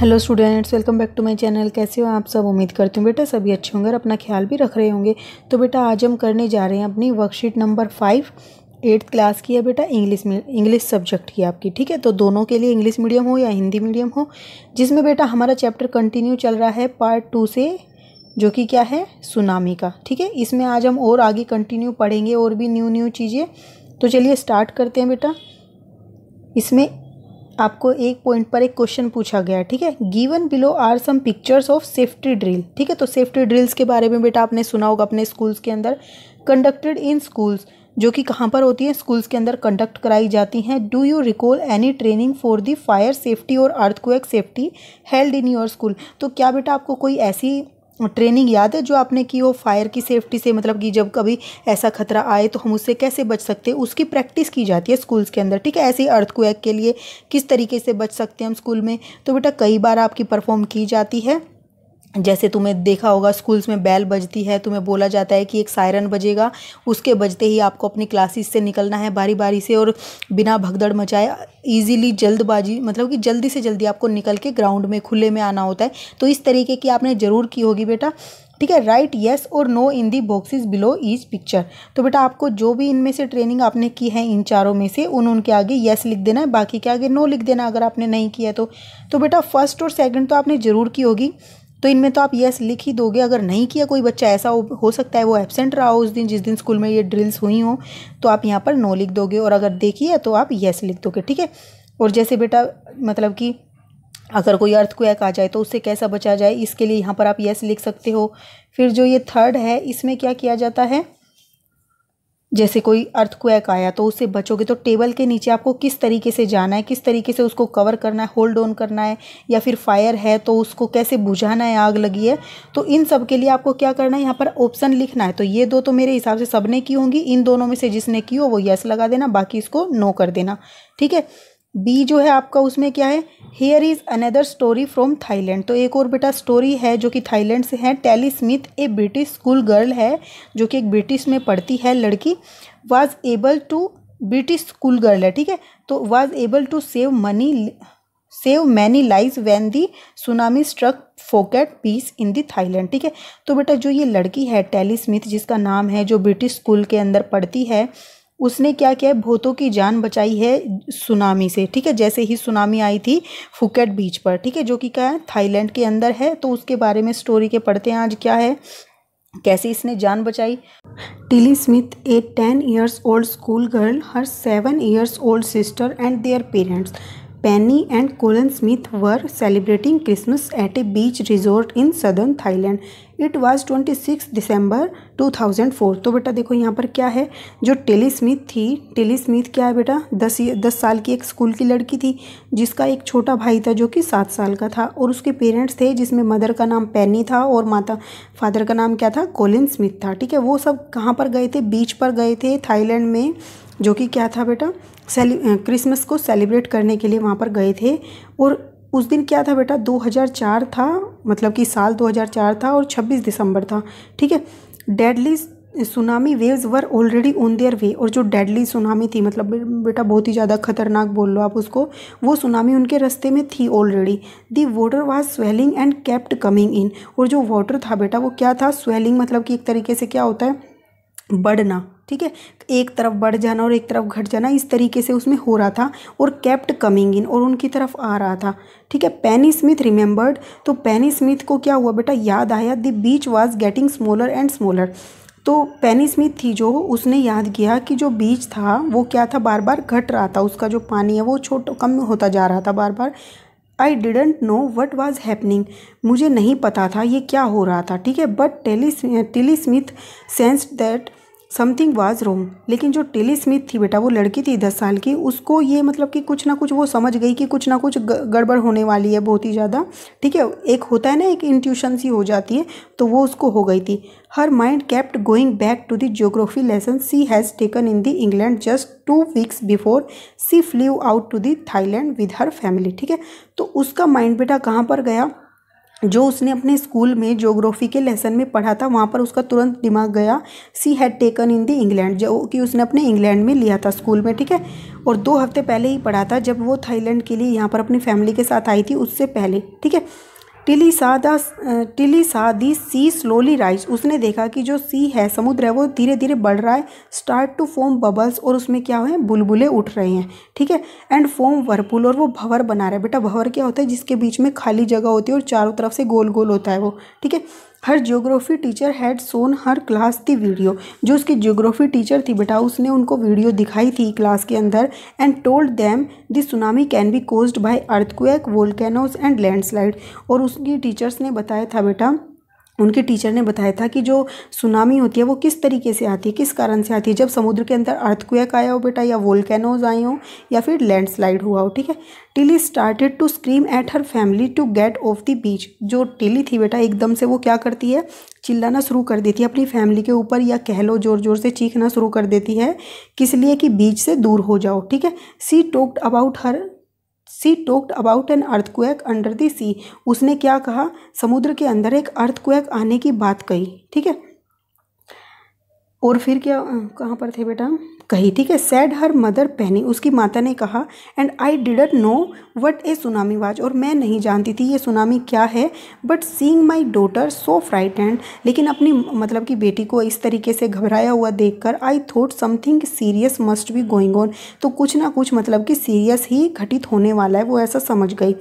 Hello students welcome back to my channel कैसे हो आप सब उम्मीद करती हूँ बेटा सभी अच्छे होंगे और अपना ख्याल भी रख रहे होंगे तो बेटा आज हम करने जा रहे हैं अपनी worksheet number five eighth class की है बेटा इंग्लिश में इंग्लिश सब्जेक्ट की आपकी ठीक है तो दोनों के लिए इंग्लिश मीडियम हो या हिंदी मीडियम हो जिसमें बेटा हमारा चैप्टर कंटिन्यू चल रहा है पार्ट टू से जो कि क्या है सुनामी का ठीक है इसमें आज हम और आगे कंटिन्यू पढ़ेंगे और भी न्यू न्यू चीज़ें तो चलिए स्टार्ट करते हैं बेटा इसमें आपको एक पॉइंट पर एक क्वेश्चन पूछा गया है ठीक है given below are some pictures of safety drill ठीक है तो सेफ्टी ड्रिल्स के बारे में बेटा आपने सुना होगा अपने स्कूल्स के अंदर कंडक्टेड इन स्कूल्स जो कि कहाँ पर होती है स्कूल्स के अंदर कंडक्ट कराई जाती हैं do you recall any training for the fire safety और earthquake safety held in your school तो क्या बेटा आपको कोई ऐसी ट्रेनिंग याद है जो आपने की वो फायर की सेफ्टी से मतलब कि जब कभी ऐसा खतरा आए तो हम उससे कैसे बच सकते हैं उसकी प्रैक्टिस की जाती है स्कूल्स के अंदर ठीक है ऐसे ही अर्थक्वेक के लिए किस तरीके से बच सकते हैं हम स्कूल में तो बेटा कई बार आपकी परफॉर्म की जाती है जैसे तुम्हें देखा होगा स्कूल्स में बैल बजती है तुम्हें बोला जाता है कि एक सायरन बजेगा उसके बजते ही आपको अपनी क्लासेस से निकलना है बारी बारी से और बिना भगदड़ मचाए ईजिली जल्दबाजी मतलब कि जल्दी से जल्दी आपको निकल के ग्राउंड में खुले में आना होता है तो इस तरीके की आपने ज़रूर की होगी बेटा ठीक है राइट येस और no in the boxes below is picture तो बेटा आपको जो भी इनमें से ट्रेनिंग आपने की है इन चारों में से उन उनके आगे येस लिख देना है बाकी के आगे नो लिख देना अगर आपने नहीं किया तो तो बेटा फर्स्ट और सेकंड तो आपने ज़रूर की होगी तो इनमें तो आप यस लिख ही दोगे अगर नहीं किया कोई बच्चा ऐसा हो, हो सकता है वो एबसेंट रहा हो उस दिन जिस दिन स्कूल में ये ड्रिल्स हुई हो तो आप यहाँ पर नो लिख दोगे और अगर देखिए तो आप येस लिख दोगे ठीक है और जैसे बेटा मतलब कि अगर कोई अर्थ क्वैक आ जाए तो उससे कैसा बचा जाए इसके लिए यहाँ पर आप येस लिख सकते हो फिर जो ये थर्ड है इसमें क्या किया जाता है जैसे कोई अर्थक्वैक आया तो उससे बचोगे तो टेबल के नीचे आपको किस तरीके से जाना है किस तरीके से उसको कवर करना है होल्ड ऑन करना है या फिर फायर है तो उसको कैसे बुझाना है आग लगी है तो इन सब के लिए आपको क्या करना है यहाँ पर ऑप्शन लिखना है तो ये दो तो मेरे हिसाब से सबने की होंगी इन दोनों में से जिसने की हो वो यस लगा देना बाकी इसको नो कर देना ठीक है बी जो है आपका उसमें क्या है here is another story from Thailand तो एक और बेटा स्टोरी है जो कि थाईलैंड से है Tilly Smith a British school girl है जो कि एक ब्रिटिश में पढ़ती है लड़की was able to British school girl है ठीक है तो was able to save money save many lives when the tsunami struck Phuket beach in the Thailand ठीक है तो बेटा जो ये लड़की है टैली स्मिथ जिसका नाम है जो ब्रिटिश स्कूल के अंदर पढ़ती है उसने क्या किया है भूतों की जान बचाई है सुनामी से ठीक है जैसे ही सुनामी आई थी फुकेट बीच पर ठीक है जो कि क्या है थाईलैंड के अंदर है तो उसके बारे में स्टोरी के पढ़ते हैं आज क्या है कैसे इसने जान बचाई Tilly Smith a ten years old school girl her seven years old sister and their parents Penny and Colin Smith were celebrating Christmas at a beach resort in southern Thailand. It was 26 December 2004 तो बेटा देखो यहाँ पर क्या है जो Tilly Smith थी Tilly Smith क्या है बेटा दस दस साल की एक स्कूल की लड़की थी जिसका एक छोटा भाई था जो कि सात साल का था और उसके पेरेंट्स थे जिसमें मदर का नाम पैनी था और माता फादर का नाम क्या था कोलिन स्मिथ था ठीक है वो सब कहाँ पर गए थे बीच पर गए थे थाईलैंड में जो कि क्या था बेटा सेलि क्रिसमस को सेलिब्रेट करने के लिए वहाँ पर गए थे और उस दिन क्या था बेटा 2004 था मतलब कि साल 2004 था और 26 दिसंबर था ठीक है deadly tsunami waves were already on their way और जो डेडली सुनामी थी मतलब बेटा बहुत ही ज़्यादा खतरनाक बोल लो आप उसको वो सुनामी उनके रास्ते में थी already the water was swelling and kept coming in और जो वाटर था बेटा वो क्या था स्वेलिंग मतलब कि एक तरीके से क्या होता है बढ़ना ठीक है एक तरफ बढ़ जाना और एक तरफ घट जाना इस तरीके से उसमें हो रहा था और कैप्ट कमिंग इन और उनकी तरफ आ रहा था ठीक है पैनी स्मिथ रिमेंबर्ड तो पैनी स्मिथ को क्या हुआ बेटा याद आया the beach was getting smaller and smaller तो पेनी स्मिथ थी जो उसने याद किया कि जो बीच था वो क्या था बार बार घट रहा था उसका जो पानी है वो छोटा कम होता जा रहा था बार बार I didn't know what was happening मुझे नहीं पता था ये क्या हो रहा था ठीक है but Tilly Tilly Smith sense that something was wrong लेकिन जो टेली स्मिथ थी बेटा वो लड़की थी दस साल की उसको ये मतलब कि कुछ ना कुछ वो समझ गई कि कुछ ना कुछ गड़बड़ होने वाली है बहुत ही ज़्यादा ठीक है एक होता है ना एक इंट्यूशन सी हो जाती है तो वो उसको हो गई थी her mind kept going back to the geography lesson she has taken in the England just two weeks before she flew out to the Thailand with her family ठीक है तो उसका माइंड बेटा कहाँ पर गया जो उसने अपने स्कूल में जोग्राफी के लेसन में पढ़ा था वहाँ पर उसका तुरंत दिमाग गया she had taken in the England जो कि उसने अपने इंग्लैंड में लिया था स्कूल में ठीक है और दो हफ्ते पहले ही पढ़ा था जब वो थाईलैंड के लिए यहाँ पर अपनी फैमिली के साथ आई थी उससे पहले ठीक है टिली सादा Tilly said the sea slowly rise उसने देखा कि जो सी है समुद्र है वो धीरे धीरे बढ़ रहा है स्टार्ट टू फॉर्म बबल्स और उसमें क्या हुए बुलबुले उठ रहे हैं ठीक है एंड फॉर्म वर्पुल और वो भंवर बना रहा है बेटा भंवर क्या होता है जिसके बीच में खाली जगह होती है और चारों तरफ से गोल गोल होता है वो ठीक है her geography teacher had shown her class थी वीडियो जो उसकी ज्योग्राफी टीचर थी बेटा उसने उनको वीडियो दिखाई थी क्लास के अंदर and told them this tsunami can be caused by earthquake volcanoes and landslide और उसकी टीचर्स ने बताया था बेटा उनके टीचर ने बताया था कि जो सुनामी होती है वो किस तरीके से आती है किस कारण से आती है जब समुद्र के अंदर अर्थक्वेक आया हो बेटा या वोल्केनोज आए हो या फिर लैंडस्लाइड हुआ हो ठीक है Tilly started to scream at her family to get off the beach जो टिली थी बेटा एकदम से वो क्या करती है चिल्लाना शुरू कर देती है अपनी फैमिली के ऊपर या कह लो जोर जोर से चीखना शुरू कर देती है किस लिए कि बीच से दूर हो जाओ ठीक है she talked about her she talked about an earthquake under the sea उसने क्या कहा समुद्र के अंदर एक अर्थक्वेक आने की बात कही ठीक है और फिर क्या कहाँ पर थे बेटा कही ठीक है सैड हर मदर पहनी उसकी माता ने कहा एंड आई डिडट know what a tsunami was और मैं नहीं जानती थी ये सुनामी क्या है but seeing my daughter so frightened लेकिन अपनी मतलब कि बेटी को इस तरीके से घबराया हुआ देख कर I thought something serious must be going on तो कुछ ना कुछ मतलब कि सीरियस ही घटित होने वाला है वो ऐसा समझ गई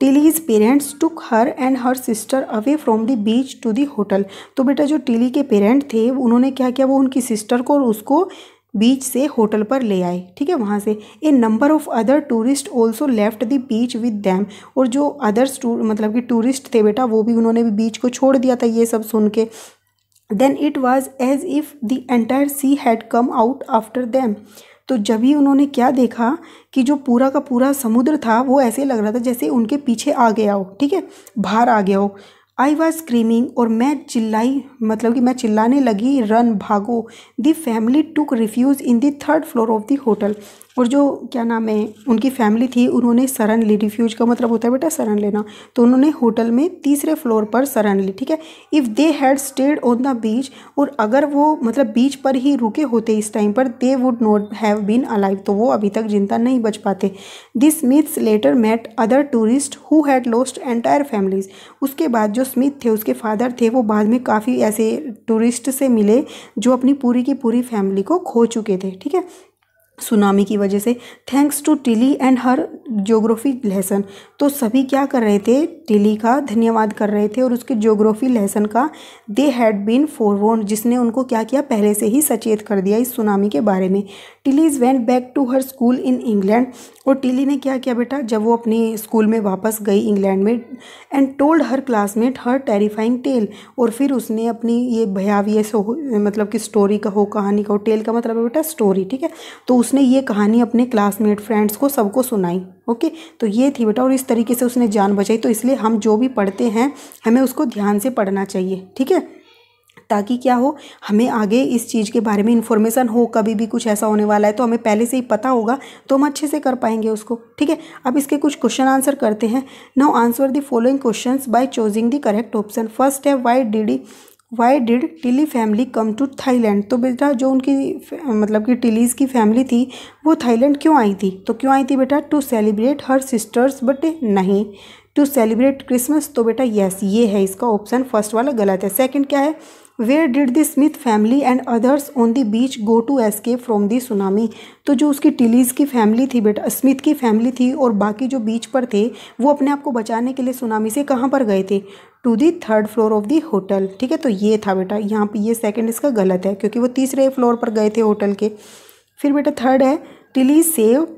Tilly's parents took her and her sister away from the beach to the hotel तो बेटा जो टिली के पेरेंट थे उन्होंने क्या किया वो उनकी सिस्टर को और उसको बीच से होटल पर ले आए ठीक है वहाँ से a number of other tourist also left the beach with them और जो अदर्स मतलब कि टूरिस्ट थे बेटा वो भी उन्होंने भी बीच को छोड़ दिया था ये सब सुन के then it was as if the entire sea had come out after them तो जब ही उन्होंने क्या देखा कि जो पूरा का पूरा समुद्र था वो ऐसे लग रहा था जैसे उनके पीछे आ गया हो ठीक है बाहर आ गया हो आई वॉज स्क्रीमिंग और मैं चिल्लाई मतलब कि मैं चिल्लाने लगी रन भागो the family took refuge in the third floor of the hotel और जो क्या नाम है उनकी फैमिली थी उन्होंने शरण ली रिफ्यूज का मतलब होता है बेटा शरण लेना तो उन्होंने होटल में तीसरे फ्लोर पर शरण ली ठीक है if they had stayed on the beach और अगर वो मतलब बीच पर ही रुके होते इस टाइम पर they would not have been alive तो वो अभी तक जिंदा नहीं बच पाते this Smiths later met other tourist who had lost entire families उसके बाद जो स्मिथ थे उसके फादर थे वो बाद में काफ़ी ऐसे टूरिस्ट से मिले जो अपनी पूरी की पूरी फैमिली को खो चुके थे ठीक है सुनामी की वजह से thanks to Tilly and her geography lesson तो सभी क्या कर रहे थे टिली का धन्यवाद कर रहे थे और उसके जोग्राफी लेसन का दे हैड बीन फोरवोन जिसने उनको क्या किया पहले से ही सचेत कर दिया इस सुनामी के बारे में Tilly's went back to her school in England और टिली ने क्या किया बेटा जब वो अपने स्कूल में वापस गई इंग्लैंड में and told her classmate her terrifying tale और फिर उसने अपनी ये भयावीय मतलब कि स्टोरी का हो कहानी का हो टेल का मतलब है बेटा स्टोरी ठीक है तो उसने ये कहानी अपने क्लासमेट फ्रेंड्स को सबको सुनाई ओके तो ये थी बेटा और इस तरीके से उसने जान बचाई तो इसलिए हम जो भी पढ़ते हैं हमें उसको ध्यान से पढ़ना चाहिए ठीक है ताकि क्या हो हमें आगे इस चीज़ के बारे में इन्फॉर्मेशन हो कभी भी कुछ ऐसा होने वाला है तो हमें पहले से ही पता होगा तो हम अच्छे से कर पाएंगे उसको ठीक है अब इसके कुछ क्वेश्चन आंसर करते हैं now answer the following question by choosing the correct option first है why did why did Tilly family come to Thailand तो बेटा जो उनकी मतलब कि टिलीज़ की फैमिली थी वो थाईलैंड क्यों आई थी तो क्यों आई थी बेटा to celebrate her sisters but नहीं टू सेलिब्रेट क्रिसमस तो बेटा यस ये है इसका ऑप्शन फर्स्ट वाला गलत है सेकंड क्या है where did the Smith family and others on the beach go to escape from the tsunami तो जो उसकी टिलीज़ की फैमिली थी बेटा स्मिथ की फैमिली थी और बाकी जो बीच पर थे वो अपने आप को बचाने के लिए सुनामी से कहाँ पर गए थे to the third floor of the hotel ठीक है तो ये था बेटा यहाँ पे ये सेकेंड इसका गलत है क्योंकि वो तीसरे फ्लोर पर गए थे होटल के फिर बेटा थर्ड है Tilly save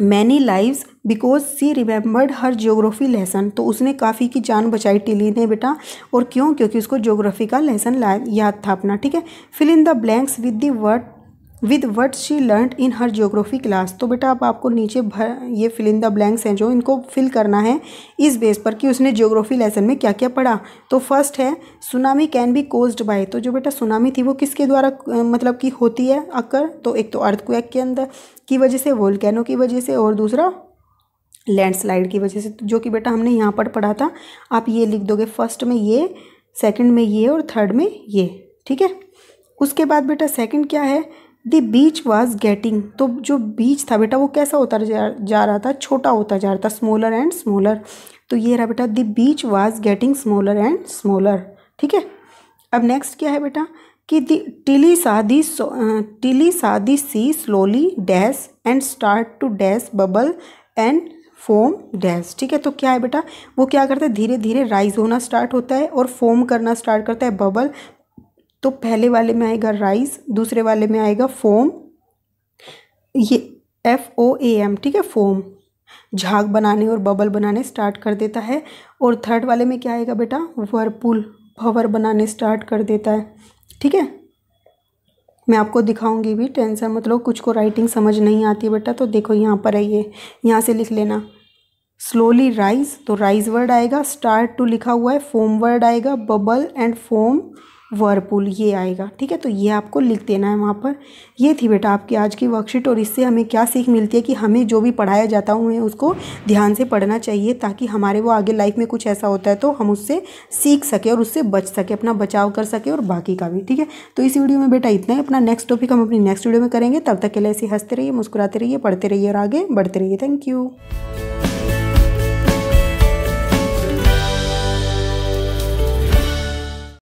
many lives because she remembered her geography lesson तो उसने काफ़ी की जान बचाई टिली ने बेटा और क्यों क्योंकि उसको ज्योग्राफी का लेसन याद था अपना ठीक है fill in the blanks with the word with words she learn in her geography class तो बेटा अब आपको नीचे भर ये फिलिंद द ब्लैंक्स हैं जो इनको फिल करना है इस बेस पर कि उसने जियोग्राफी लेसन में क्या क्या पढ़ा तो फर्स्ट है tsunami can be caused by तो जो बेटा सुनामी थी वो किसके द्वारा मतलब कि होती है अक्कर तो एक तो अर्थ क्वैक के अंदर की वजह से वोल्केनो की वजह से और दूसरा लैंडस्लाइड की वजह से जो कि बेटा हमने यहाँ पर पढ़ा था आप ये लिख दोगे फर्स्ट में ये सेकेंड में ये और थर्ड में ये ठीक है उसके बाद बेटा सेकंड क्या है द बीच वॉज गेटिंग तो जो बीच था बेटा वो कैसा होता जा, रहा था छोटा होता जा रहा था स्मॉलर एंड स्मॉलर तो ये रहा बेटा the beach was getting smaller and smaller ठीक है अब नेक्स्ट क्या है बेटा कि दी Tilly the Tilly said the sea slowly this and start to this bubble and foam this ठीक है तो क्या है बेटा वो क्या करता है धीरे धीरे राइज होना स्टार्ट होता है और फोम करना स्टार्ट करता है बबल तो पहले वाले में आएगा राइस दूसरे वाले में आएगा फोम ये एफ ओ ए एम ठीक है फोम झाग बनाने और बबल बनाने स्टार्ट कर देता है और थर्ड वाले में क्या आएगा बेटा वर्पुल भवर बनाने स्टार्ट कर देता है ठीक है मैं आपको दिखाऊंगी भी टेंसर मतलब कुछ को राइटिंग समझ नहीं आती बेटा तो देखो यहाँ पर है ये यहाँ से लिख लेना स्लोली राइज तो राइज वर्ड आएगा स्टार्ट टू लिखा हुआ है फोम वर्ड आएगा बबल एंड फोम वर्पूल ये आएगा ठीक है तो ये आपको लिख देना है वहाँ पर ये थी बेटा आपकी आज की वर्कशीट और इससे हमें क्या सीख मिलती है कि हमें जो भी पढ़ाया जाता हूँ उसको ध्यान से पढ़ना चाहिए ताकि हमारे वो आगे लाइफ में कुछ ऐसा होता है तो हम उससे सीख सके और उससे बच सके अपना बचाव कर सके और बाकी का भी ठीक है तो इस वीडियो में बेटा इतना ही अपना नेक्स्ट टॉपिक हम अपनी नेक्स्ट वीडियो में करेंगे तब तक के लिए ऐसे हंसते रहिए मुस्कुराते रहिए पढ़ते रहिए और आगे बढ़ते रहिए थैंक यू